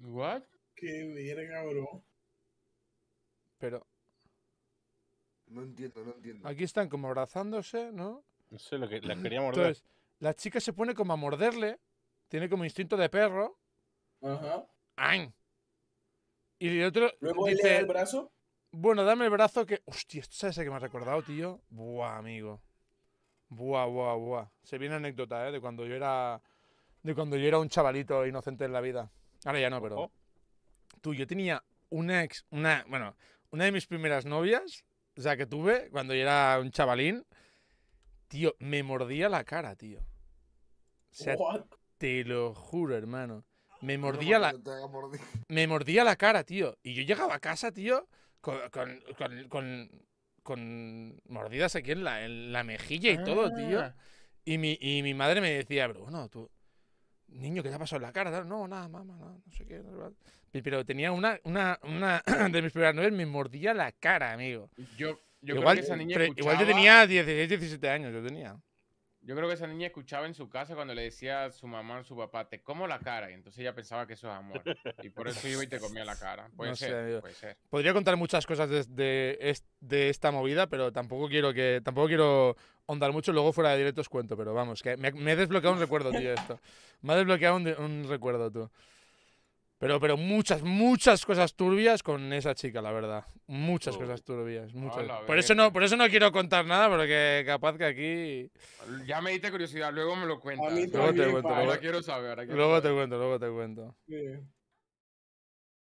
¿What? Qué verga, bro. Pero. No entiendo, no entiendo. Aquí están como abrazándose, ¿no? No sé, lo que la mm, quería morder. Entonces, la chica se pone como a morderle. Tiene como instinto de perro. Ajá. ¡Ay! Y el otro. ¿Luego dice, el brazo? Bueno, dame el brazo que. Hostia, ¿esto es ese que me ha recordado, tío? Buah, amigo. Buah, buah, buah. Se viene anécdota, ¿eh? De cuando yo era. De cuando yo era un chavalito inocente en la vida. Ahora ya no, pero. Oh. Tú, yo tenía una ex. Una, bueno, una de mis primeras novias, o sea, que tuve cuando yo era un chavalín, tío, me mordía la cara, tío. te lo juro, hermano. Me mordía la. Me mordía la cara, tío. Y yo llegaba a casa, tío, con, con, con, con, mordidas aquí en la, mejilla y todo, tío. Ah. Y mi, y mi madre me decía, pero bueno, tú, niño, ¿qué te ha pasado en la cara? No, nada, mamá, nada, no sé qué. Pero tenía una, una, una de mis primeras novelas me mordía la cara, amigo. Yo, yo creo que esa niña Igual yo tenía 16, 17 años, yo tenía. Yo creo que esa niña escuchaba en su casa cuando le decía a su mamá o su papá, te como la cara. Y entonces ella pensaba que eso es amor. Y por eso iba y te comía la cara. Puede, ser, puede ser, Podría contar muchas cosas de, de, esta movida, pero tampoco quiero que tampoco ondar mucho. Luego fuera de directo os cuento, pero vamos, que me, he desbloqueado un recuerdo, tío, esto. Me ha desbloqueado un recuerdo, tú. Pero, pero muchas, muchas cosas turbias con esa chica, la verdad. Muchas cosas turbias. por, eso no, por eso no quiero contar nada, porque capaz que aquí. Ya me diste curiosidad, luego me lo cuentas. Luego te cuento. luego te cuento, luego te cuento. Sí.